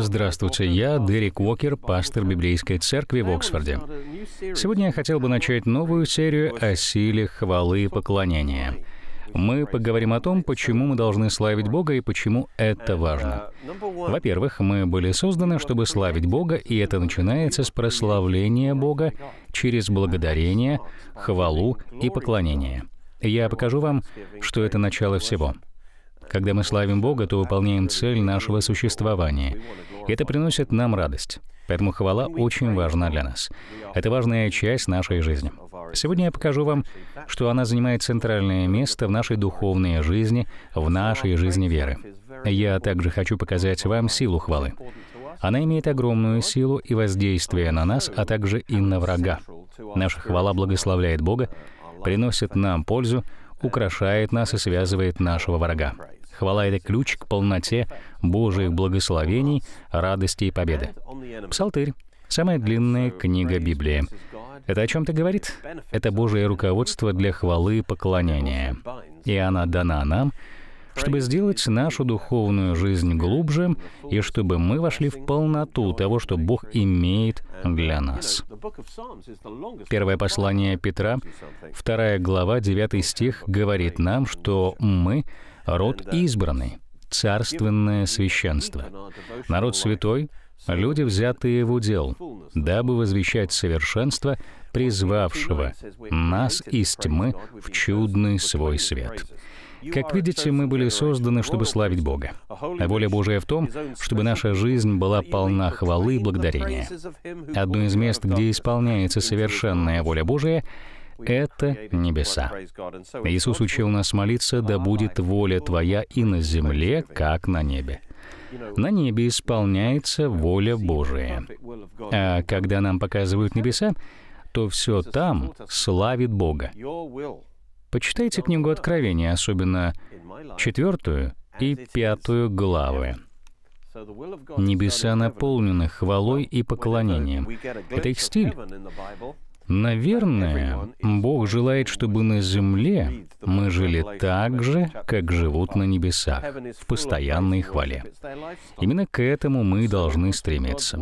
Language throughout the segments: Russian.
Здравствуйте, я Дерек Уокер, пастор Библейской церкви в Оксфорде. Сегодня я хотел бы начать новую серию о силе хвалы и поклонения. Мы поговорим о том, почему мы должны славить Бога и почему это важно. Во-первых, мы были созданы, чтобы славить Бога, и это начинается с прославления Бога через благодарение, хвалу и поклонение. Я покажу вам, что это начало всего — когда мы славим Бога, то выполняем цель нашего существования. Это приносит нам радость. Поэтому хвала очень важна для нас. Это важная часть нашей жизни. Сегодня я покажу вам, что она занимает центральное место в нашей духовной жизни, в нашей жизни веры. Я также хочу показать вам силу хвалы. Она имеет огромную силу и воздействие на нас, а также и на врага. Наша хвала благословляет Бога, приносит нам пользу, украшает нас и связывает нашего врага. Хвала — это ключ к полноте Божьих благословений, радости и победы. Псалтырь — самая длинная книга Библии. Это о чем-то говорит? Это Божие руководство для хвалы и поклонения. И она дана нам, чтобы сделать нашу духовную жизнь глубже и чтобы мы вошли в полноту того, что Бог имеет для нас. Первое послание Петра, вторая глава, 9 стих, говорит нам, что мы — род избранный, царственное священство, народ святой, люди, взятые в удел, дабы возвещать совершенство призвавшего нас из тьмы в чудный свой свет. Как видите, мы были созданы, чтобы славить Бога. А воля Божия в том, чтобы наша жизнь была полна хвалы и благодарения. Одно из мест, где исполняется совершенная воля Божия —— это небеса. Иисус учил нас молиться, да будет воля Твоя и на земле, как на небе. На небе исполняется воля Божия. А когда нам показывают небеса, то все там славит Бога. Почитайте книгу Откровения, особенно четвертую и пятую главы. Небеса наполнены хвалой и поклонением. Это их стиль. Наверное, Бог желает, чтобы на земле мы жили так же, как живут на небесах, в постоянной хвале. Именно к этому мы должны стремиться.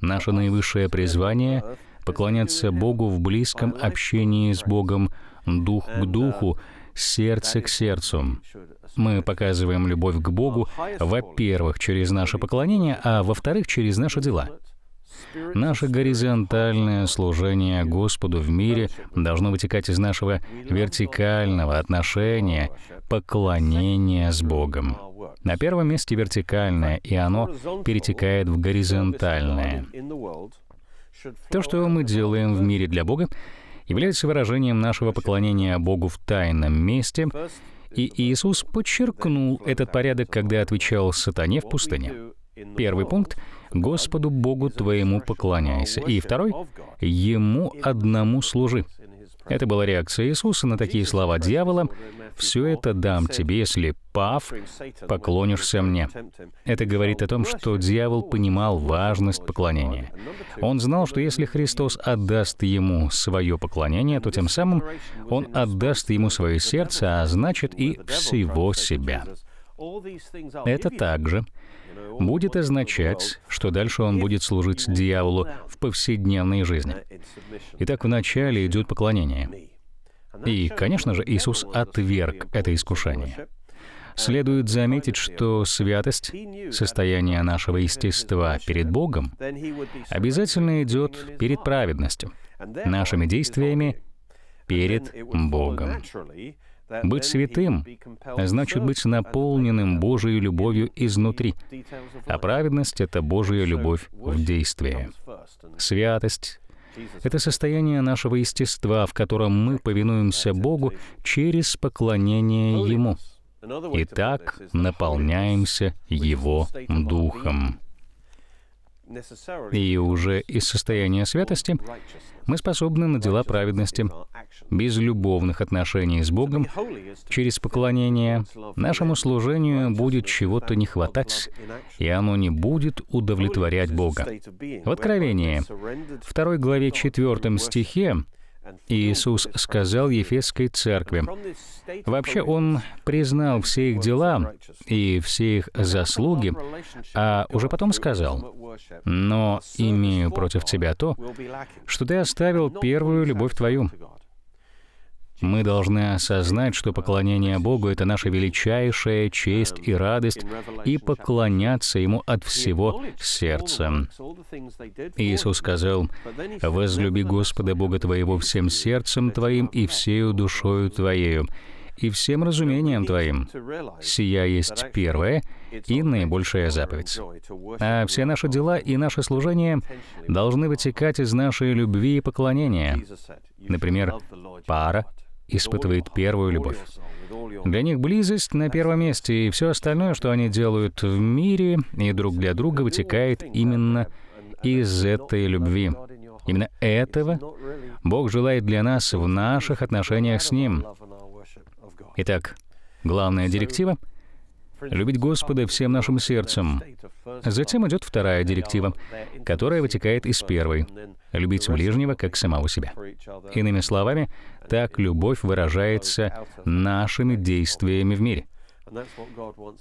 Наше наивысшее призвание — поклоняться Богу в близком общении с Богом, дух к духу, сердце к сердцу. Мы показываем любовь к Богу, во-первых, через наше поклонение, а во-вторых, через наши дела — Наше горизонтальное служение Господу в мире должно вытекать из нашего вертикального отношения, поклонения с Богом. На первом месте вертикальное, и оно перетекает в горизонтальное. То, что мы делаем в мире для Бога, является выражением нашего поклонения Богу в тайном месте, и Иисус подчеркнул этот порядок, когда отвечал сатане в пустыне. Первый пункт — Господу Богу твоему поклоняйся. И второй, Ему одному служи. Это была реакция Иисуса на такие слова дьявола. «Все это дам тебе, если, пав, поклонишься мне». Это говорит о том, что дьявол понимал важность поклонения. Он знал, что если Христос отдаст ему свое поклонение, то тем самым он отдаст ему свое сердце, а значит и всего себя. Это также будет означать, что дальше он будет служить дьяволу в повседневной жизни. Uh, Итак, вначале идет поклонение. И, конечно же, Иисус отверг это искушение. Следует заметить, что святость, состояние нашего естества перед Богом, обязательно идет перед праведностью, нашими действиями перед Богом. Быть святым значит быть наполненным Божией любовью изнутри, а праведность — это Божья любовь в действии. Святость — это состояние нашего естества, в котором мы повинуемся Богу через поклонение Ему. И так наполняемся Его Духом и уже из состояния святости мы способны на дела праведности. Без любовных отношений с Богом, через поклонение, нашему служению будет чего-то не хватать, и оно не будет удовлетворять Бога. В Откровении, 2 главе 4 стихе, Иисус сказал Ефесской церкви. Вообще Он признал все их дела и все их заслуги, а уже потом сказал, «Но имею против тебя то, что ты оставил первую любовь твою». Мы должны осознать, что поклонение Богу — это наша величайшая честь и радость, и поклоняться Ему от всего сердца. Иисус сказал, «Возлюби Господа Бога твоего всем сердцем твоим и всею душою твоею, и всем разумением твоим. Сия есть первая и наибольшая заповедь. А все наши дела и наше служение должны вытекать из нашей любви и поклонения. Например, пара, испытывает первую любовь. Для них близость на первом месте, и все остальное, что они делают в мире и друг для друга, вытекает именно из этой любви. Именно этого Бог желает для нас в наших отношениях с Ним. Итак, главная директива — любить Господа всем нашим сердцем. Затем идет вторая директива которая вытекает из первой — любить ближнего, как самого себя. Иными словами, так любовь выражается нашими действиями в мире.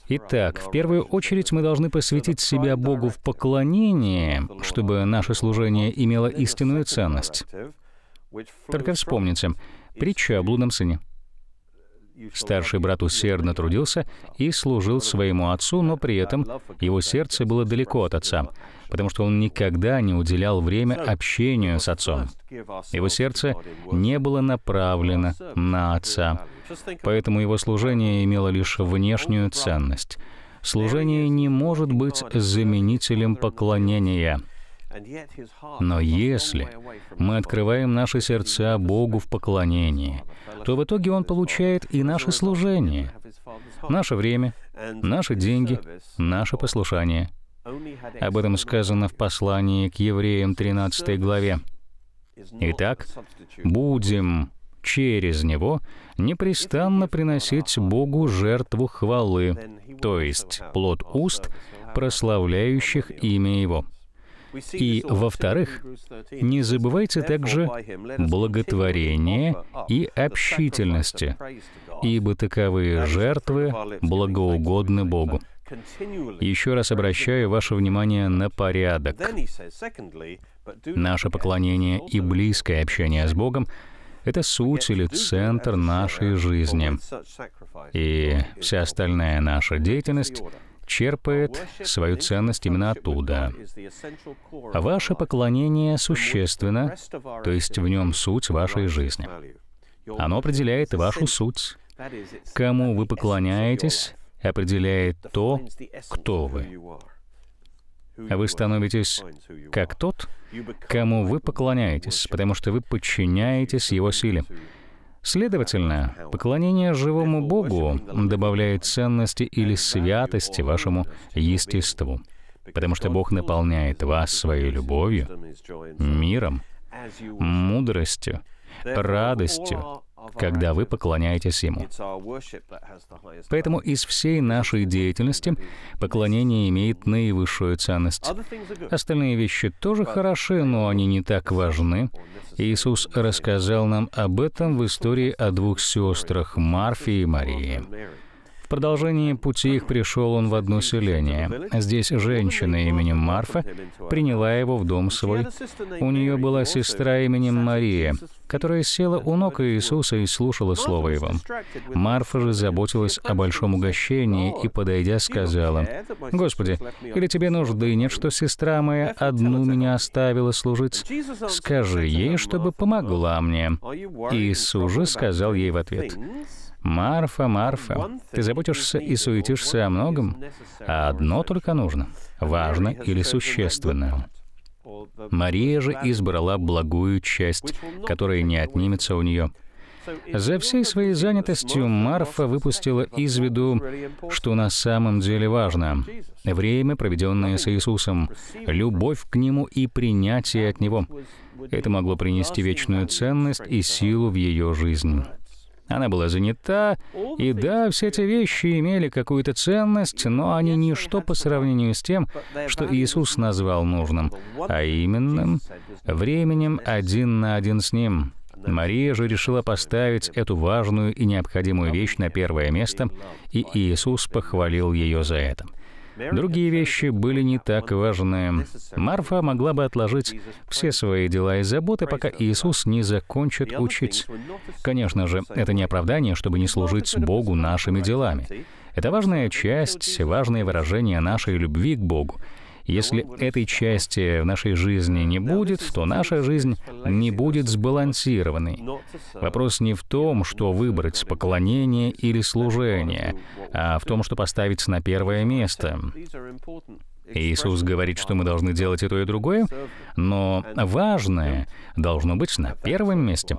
Итак, в первую очередь мы должны посвятить себя Богу в поклонении, чтобы наше служение имело истинную ценность. Только вспомните, притча о блудном сыне. Старший брат усердно трудился и служил своему отцу, но при этом его сердце было далеко от отца потому что он никогда не уделял время общению с отцом. Его сердце не было направлено на отца, поэтому его служение имело лишь внешнюю ценность. Служение не может быть заменителем поклонения. Но если мы открываем наши сердца Богу в поклонении, то в итоге Он получает и наше служение, наше время, наши деньги, наше послушание — об этом сказано в послании к евреям 13 главе. Итак, будем через него непрестанно приносить Богу жертву хвалы, то есть плод уст, прославляющих имя Его. И, во-вторых, не забывайте также благотворения и общительности, ибо таковые жертвы благоугодны Богу. Еще раз обращаю ваше внимание на порядок. Наше поклонение и близкое общение с Богом — это суть или центр нашей жизни. И вся остальная наша деятельность черпает свою ценность именно оттуда. А ваше поклонение существенно, то есть в нем суть вашей жизни. Оно определяет вашу суть. Кому вы поклоняетесь, определяет то, кто вы. А вы становитесь как тот, кому вы поклоняетесь, потому что вы подчиняетесь его силе. Следовательно, поклонение живому Богу добавляет ценности или святости вашему естеству, потому что Бог наполняет вас своей любовью, миром, мудростью, радостью, когда вы поклоняетесь Ему. Поэтому из всей нашей деятельности поклонение имеет наивысшую ценность. Остальные вещи тоже хороши, но они не так важны. Иисус рассказал нам об этом в истории о двух сестрах Марфе и Марии продолжении пути их пришел он в одно селение. Здесь женщина именем Марфа приняла его в дом свой. У нее была сестра именем Мария, которая села у ног Иисуса и слушала слово его. Марфа же заботилась о большом угощении и, подойдя, сказала, «Господи, или тебе нужды нет, что сестра моя одну меня оставила служить? Скажи ей, чтобы помогла мне». Иисус же сказал ей в ответ, «Марфа, Марфа, ты заботишься и суетишься о многом, а одно только нужно, важно или существенное. Мария же избрала благую часть, которая не отнимется у нее. За всей своей занятостью Марфа выпустила из виду, что на самом деле важно — время, проведенное с Иисусом, любовь к Нему и принятие от Него. Это могло принести вечную ценность и силу в ее жизнь. Она была занята, и да, все эти вещи имели какую-то ценность, но они ничто по сравнению с тем, что Иисус назвал нужным, а именно временем один на один с Ним. Мария же решила поставить эту важную и необходимую вещь на первое место, и Иисус похвалил ее за это. Другие вещи были не так важны. Марфа могла бы отложить все свои дела и заботы, пока Иисус не закончит учить. Конечно же, это не оправдание, чтобы не служить Богу нашими делами. Это важная часть, важное выражение нашей любви к Богу. Если этой части в нашей жизни не будет, то наша жизнь не будет сбалансированной. Вопрос не в том, что выбрать, поклонение или служение, а в том, что поставить на первое место. Иисус говорит, что мы должны делать и то, и другое, но важное должно быть на первом месте.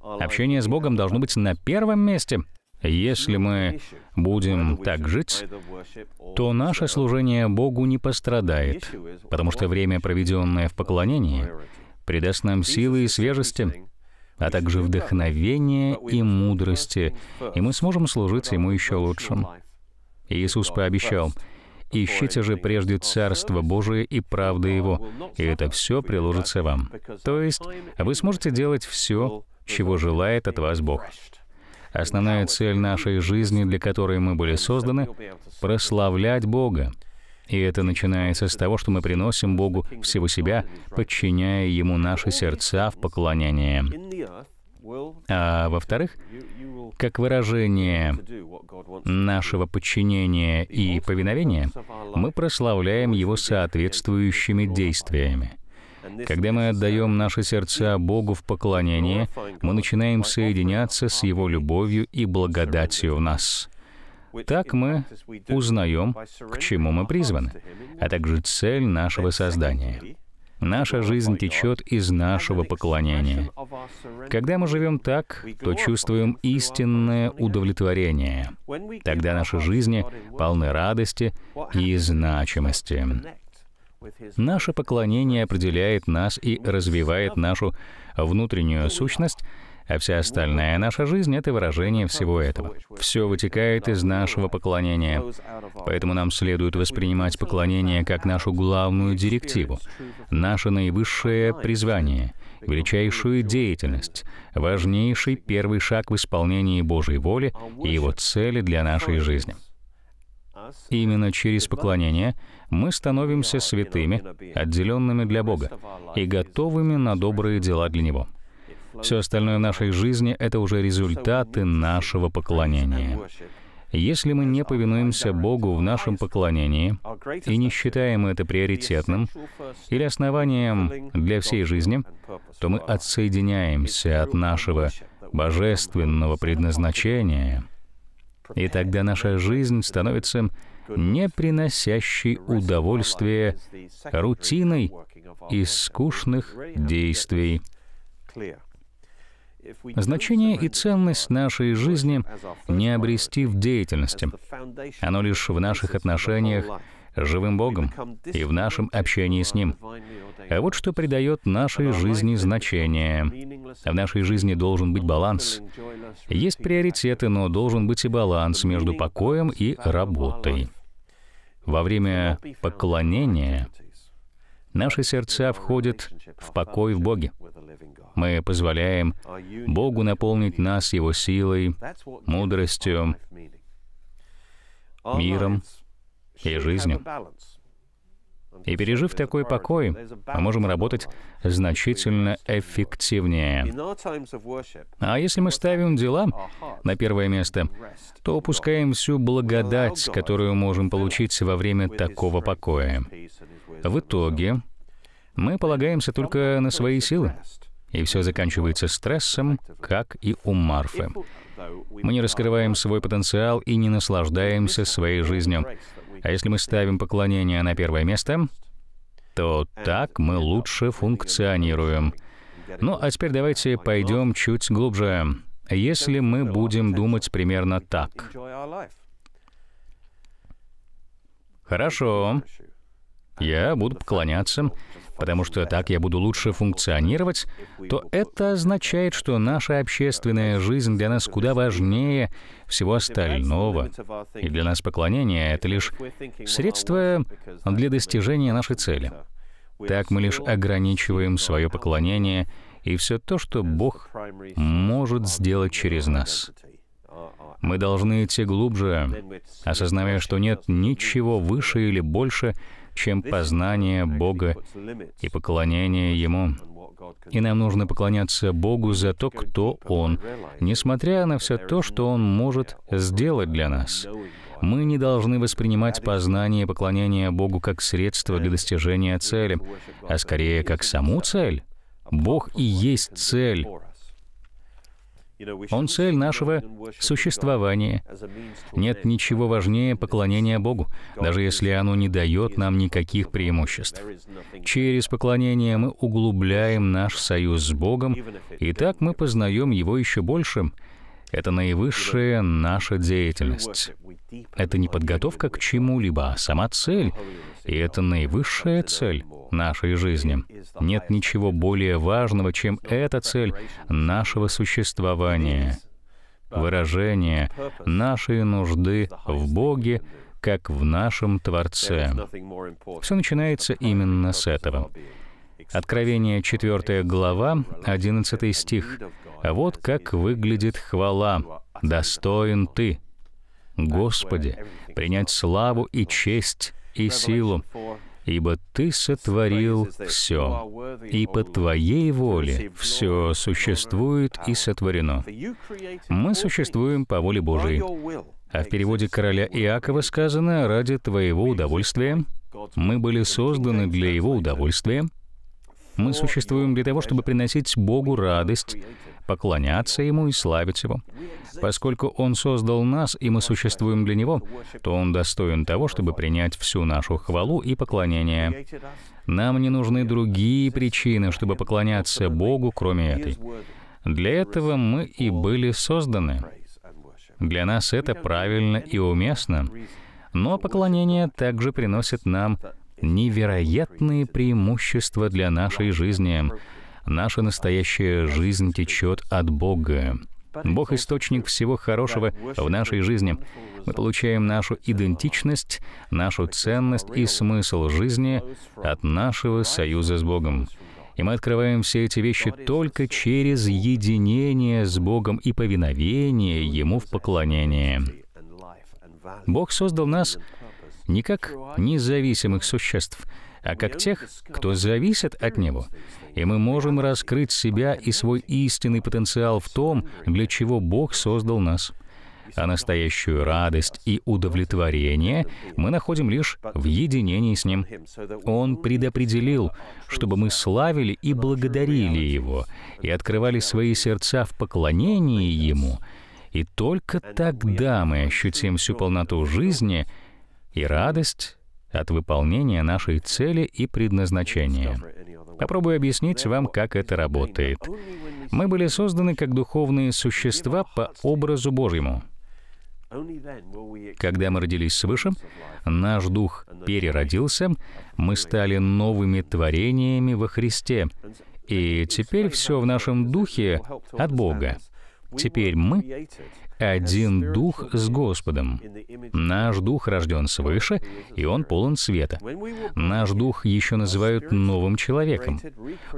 Общение с Богом должно быть на первом месте. Если мы будем так жить, то наше служение Богу не пострадает, потому что время, проведенное в поклонении, придаст нам силы и свежести, а также вдохновения и мудрости, и мы сможем служить Ему еще лучшим. Иисус пообещал, «Ищите же прежде Царство Божие и правды Его, и это все приложится вам». То есть вы сможете делать все, чего желает от вас Бог. Основная цель нашей жизни, для которой мы были созданы — прославлять Бога. И это начинается с того, что мы приносим Богу всего себя, подчиняя Ему наши сердца в поклонение. А во-вторых, как выражение нашего подчинения и повиновения, мы прославляем Его соответствующими действиями — когда мы отдаем наши сердца Богу в поклонение, мы начинаем соединяться с Его любовью и благодатью в нас. Так мы узнаем, к чему мы призваны, а также цель нашего создания. Наша жизнь течет из нашего поклонения. Когда мы живем так, то чувствуем истинное удовлетворение. Тогда наши жизни полны радости и значимости. Наше поклонение определяет нас и развивает нашу внутреннюю сущность, а вся остальная наша жизнь — это выражение всего этого. Все вытекает из нашего поклонения. Поэтому нам следует воспринимать поклонение как нашу главную директиву, наше наивысшее призвание, величайшую деятельность, важнейший первый шаг в исполнении Божьей воли и Его цели для нашей жизни. Именно через поклонение — мы становимся святыми, отделенными для Бога и готовыми на добрые дела для Него. Все остальное в нашей жизни — это уже результаты нашего поклонения. Если мы не повинуемся Богу в нашем поклонении и не считаем это приоритетным или основанием для всей жизни, то мы отсоединяемся от нашего божественного предназначения, и тогда наша жизнь становится не приносящей удовольствия рутиной из скучных действий. Значение и ценность нашей жизни не обрести в деятельности. Оно лишь в наших отношениях с живым Богом и в нашем общении с Ним. А вот что придает нашей жизни значение. В нашей жизни должен быть баланс. Есть приоритеты, но должен быть и баланс между покоем и работой. Во время поклонения наши сердца входят в покой в Боге. Мы позволяем Богу наполнить нас Его силой, мудростью, миром и жизнью. И пережив такой покой, мы можем работать значительно эффективнее. А если мы ставим дела на первое место, то упускаем всю благодать, которую можем получить во время такого покоя. В итоге мы полагаемся только на свои силы, и все заканчивается стрессом, как и у Марфы. Мы не раскрываем свой потенциал и не наслаждаемся своей жизнью. А если мы ставим поклонение на первое место, то так мы лучше функционируем. Ну а теперь давайте пойдем чуть глубже. Если мы будем думать примерно так. Хорошо. Я буду поклоняться потому что так я буду лучше функционировать, то это означает, что наша общественная жизнь для нас куда важнее всего остального. И для нас поклонение — это лишь средство для достижения нашей цели. Так мы лишь ограничиваем свое поклонение и все то, что Бог может сделать через нас. Мы должны идти глубже, осознавая, что нет ничего выше или больше, чем познание Бога и поклонение Ему. И нам нужно поклоняться Богу за то, кто Он, несмотря на все то, что Он может сделать для нас. Мы не должны воспринимать познание и поклонение Богу как средство для достижения цели, а скорее как саму цель. Бог и есть цель, он цель нашего существования. Нет ничего важнее поклонения Богу, даже если оно не дает нам никаких преимуществ. Через поклонение мы углубляем наш союз с Богом, и так мы познаем Его еще большим, это наивысшая наша деятельность. Это не подготовка к чему-либо, а сама цель. И это наивысшая цель нашей жизни. Нет ничего более важного, чем эта цель нашего существования, выражение нашей нужды в Боге, как в нашем Творце. Все начинается именно с этого. Откровение 4 глава, 11 стих. вот как выглядит хвала. «Достоин Ты, Господи, принять славу и честь и силу, ибо Ты сотворил все, и по Твоей воле все существует и сотворено». Мы существуем по воле Божией. А в переводе короля Иакова сказано «ради Твоего удовольствия». Мы были созданы для Его удовольствия, мы существуем для того, чтобы приносить Богу радость, поклоняться Ему и славить Его. Поскольку Он создал нас, и мы существуем для Него, то Он достоин того, чтобы принять всю нашу хвалу и поклонение. Нам не нужны другие причины, чтобы поклоняться Богу, кроме этой. Для этого мы и были созданы. Для нас это правильно и уместно. Но поклонение также приносит нам невероятные преимущества для нашей жизни. Наша настоящая жизнь течет от Бога. Бог — источник всего хорошего в нашей жизни. Мы получаем нашу идентичность, нашу ценность и смысл жизни от нашего союза с Богом. И мы открываем все эти вещи только через единение с Богом и повиновение Ему в поклонении. Бог создал нас не как независимых существ, а как тех, кто зависит от Него. И мы можем раскрыть себя и свой истинный потенциал в том, для чего Бог создал нас. А настоящую радость и удовлетворение мы находим лишь в единении с Ним. Он предопределил, чтобы мы славили и благодарили Его, и открывали свои сердца в поклонении Ему, и только тогда мы ощутим всю полноту жизни — и радость от выполнения нашей цели и предназначения. Попробую объяснить вам, как это работает. Мы были созданы как духовные существа по образу Божьему. Когда мы родились свыше, наш дух переродился, мы стали новыми творениями во Христе, и теперь все в нашем духе от Бога. Теперь мы один дух с Господом. Наш дух рожден свыше, и он полон света. Наш дух еще называют новым человеком.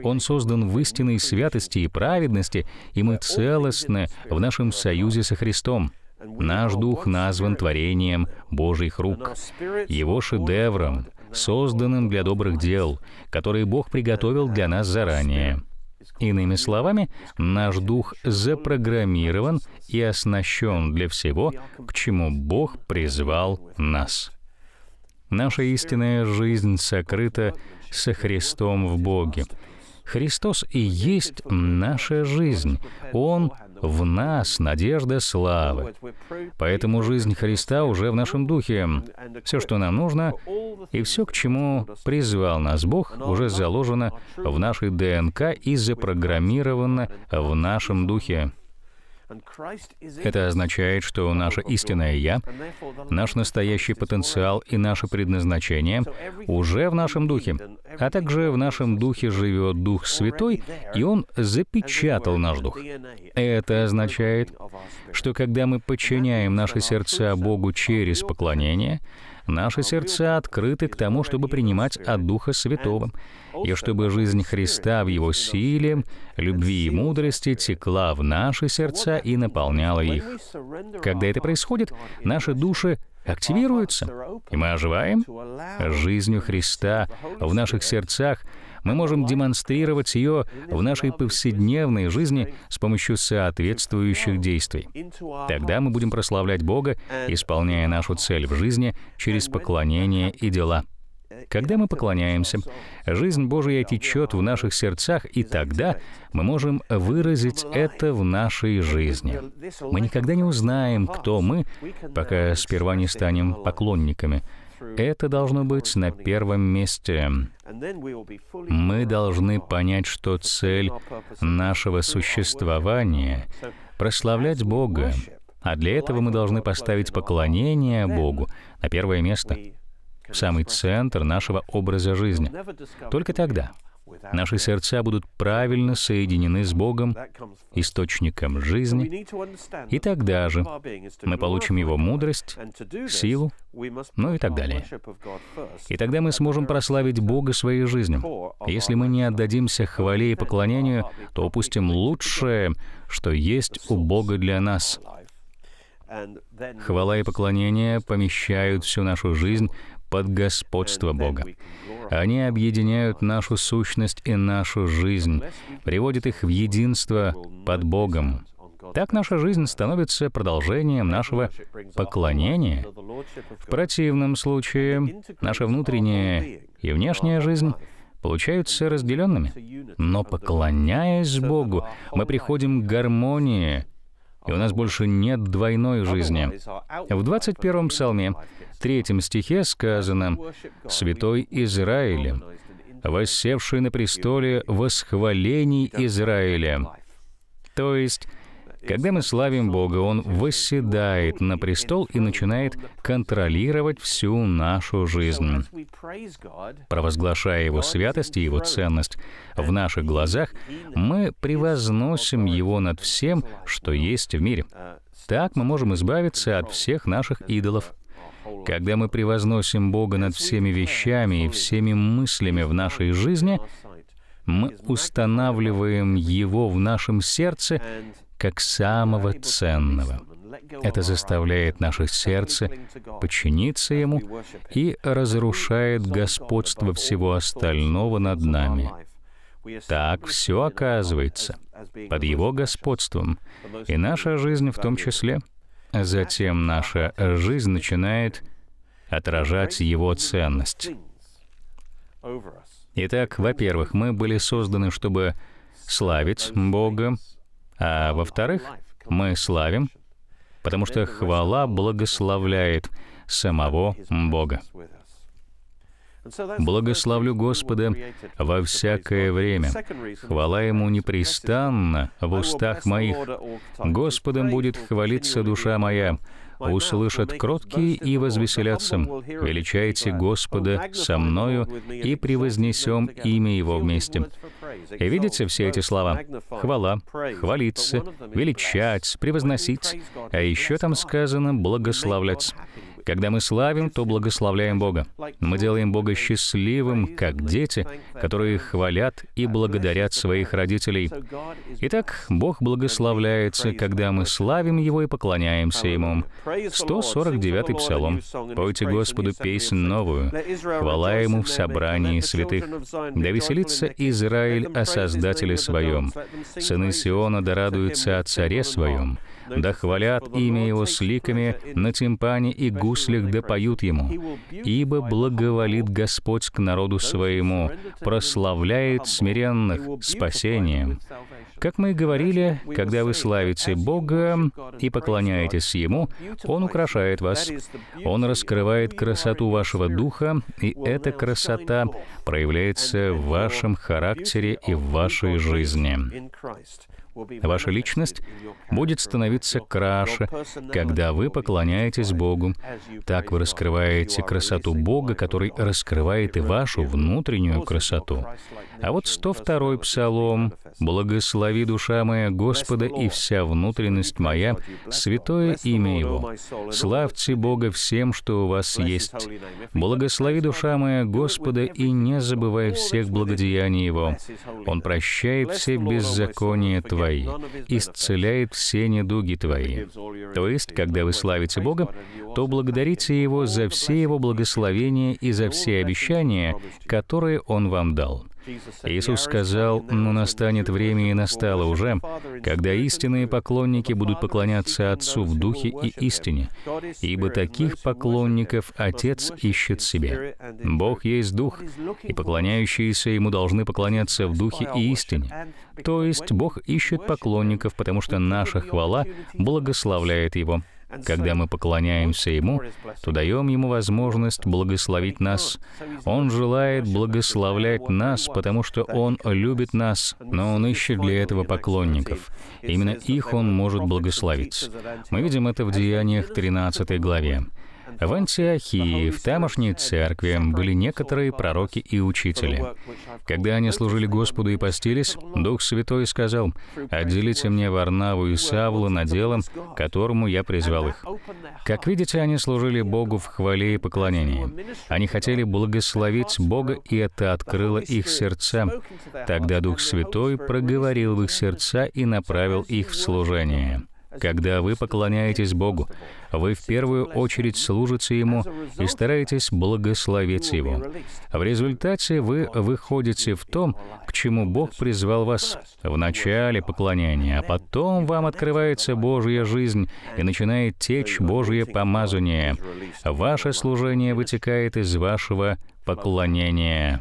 Он создан в истинной святости и праведности, и мы целостны в нашем союзе со Христом. Наш дух назван творением Божьих рук, Его шедевром, созданным для добрых дел, которые Бог приготовил для нас заранее. Иными словами, наш дух запрограммирован и оснащен для всего, к чему Бог призвал нас. Наша истинная жизнь сокрыта со Христом в Боге. Христос и есть наша жизнь. Он в нас надежда славы. Поэтому жизнь Христа уже в нашем духе. Все, что нам нужно, и все, к чему призвал нас Бог, уже заложено в нашей ДНК и запрограммировано в нашем духе. Это означает, что наше истинное «Я», наш настоящий потенциал и наше предназначение уже в нашем духе, а также в нашем духе живет Дух Святой, и Он запечатал наш дух. Это означает, что когда мы подчиняем наши сердца Богу через поклонение — Наши сердца открыты к тому, чтобы принимать от Духа Святого, и чтобы жизнь Христа в Его силе, любви и мудрости текла в наши сердца и наполняла их. Когда это происходит, наши души активируются, и мы оживаем жизнью Христа в наших сердцах — мы можем демонстрировать ее в нашей повседневной жизни с помощью соответствующих действий. Тогда мы будем прославлять Бога, исполняя нашу цель в жизни через поклонение и дела. Когда мы поклоняемся, жизнь Божия течет в наших сердцах, и тогда мы можем выразить это в нашей жизни. Мы никогда не узнаем, кто мы, пока сперва не станем поклонниками — это должно быть на первом месте. Мы должны понять, что цель нашего существования — прославлять Бога. А для этого мы должны поставить поклонение Богу на первое место, в самый центр нашего образа жизни. Только тогда Наши сердца будут правильно соединены с Богом, источником жизни, и тогда же мы получим Его мудрость, силу, ну и так далее. И тогда мы сможем прославить Бога своей жизнью. Если мы не отдадимся хвале и поклонению, то упустим лучшее, что есть у Бога для нас. Хвала и поклонение помещают всю нашу жизнь под господство Бога. Они объединяют нашу сущность и нашу жизнь, приводят их в единство под Богом. Так наша жизнь становится продолжением нашего поклонения. В противном случае наша внутренняя и внешняя жизнь получаются разделенными. Но поклоняясь Богу, мы приходим к гармонии и у нас больше нет двойной жизни. В 21-м псалме, третьем стихе сказано «Святой Израиль, воссевший на престоле восхвалений Израиля». То есть когда мы славим Бога, Он восседает на престол и начинает контролировать всю нашу жизнь. Провозглашая Его святость и Его ценность в наших глазах, мы превозносим Его над всем, что есть в мире. Так мы можем избавиться от всех наших идолов. Когда мы превозносим Бога над всеми вещами и всеми мыслями в нашей жизни, мы устанавливаем Его в нашем сердце как самого ценного. Это заставляет наше сердце подчиниться Ему и разрушает господство всего остального над нами. Так все оказывается под Его господством, и наша жизнь в том числе. Затем наша жизнь начинает отражать Его ценность. Итак, во-первых, мы были созданы, чтобы славить Бога, а во-вторых, мы славим, потому что хвала благословляет самого Бога. Благословлю Господа во всякое время. Хвала Ему непрестанно в устах моих. Господом будет хвалиться душа моя услышат кроткие и возвеселятся. Величайте Господа со мною и превознесем имя Его вместе. И видите все эти слова? Хвала, хвалиться, величать, превозносить. А еще там сказано «благословлять». Когда мы славим, то благословляем Бога. Мы делаем Бога счастливым, как дети, которые хвалят и благодарят своих родителей. Итак, Бог благословляется, когда мы славим Его и поклоняемся Ему. 149-й Псалом. «Пойте Господу песнь новую, хвала Ему в собрании святых. Да веселится Израиль о Создателе Своем. Сыны Сиона да радуются о Царе Своем да хвалят имя Его с ликами на тимпане и гуслях да поют Ему. Ибо благоволит Господь к народу Своему, прославляет смиренных спасением. Как мы и говорили, когда вы славите Бога и поклоняетесь Ему, Он украшает вас. Он раскрывает красоту вашего духа, и эта красота проявляется в вашем характере и в вашей жизни. Ваша личность будет становиться краше, когда вы поклоняетесь Богу. Так вы раскрываете красоту Бога, который раскрывает и вашу внутреннюю красоту. А вот 102-й псалом «Благослови душа моя Господа и вся внутренность моя, святое имя Его. Славьте Бога всем, что у вас есть. Благослови душа моя Господа и не забывай всех благодеяний Его. Он прощает все беззакония Твои твои, исцеляет все недуги твои». То есть, когда вы славите Бога, то благодарите Его за все Его благословения и за все обещания, которые Он вам дал. Иисус сказал, «Но настанет время и настало уже, когда истинные поклонники будут поклоняться Отцу в духе и истине, ибо таких поклонников Отец ищет себе. Бог есть Дух, и поклоняющиеся Ему должны поклоняться в духе и истине». То есть Бог ищет поклонников, потому что наша хвала благословляет Его. Когда мы поклоняемся Ему, то даем Ему возможность благословить нас. Он желает благословлять нас, потому что Он любит нас, но Он ищет для этого поклонников. Именно их Он может благословить. Мы видим это в Деяниях 13 главе. В Антиохии, в тамошней церкви были некоторые пророки и учители. Когда они служили Господу и постились, Дух Святой сказал, «Отделите мне Варнаву и Савлу на дело, которому я призвал их». Как видите, они служили Богу в хвале и поклонении. Они хотели благословить Бога, и это открыло их сердца. Тогда Дух Святой проговорил в их сердца и направил их в служение. Когда вы поклоняетесь Богу, вы в первую очередь служите Ему и стараетесь благословить Его. В результате вы выходите в том, к чему Бог призвал вас в начале поклонения. а потом вам открывается Божья жизнь и начинает течь Божье помазание. Ваше служение вытекает из вашего поклонения.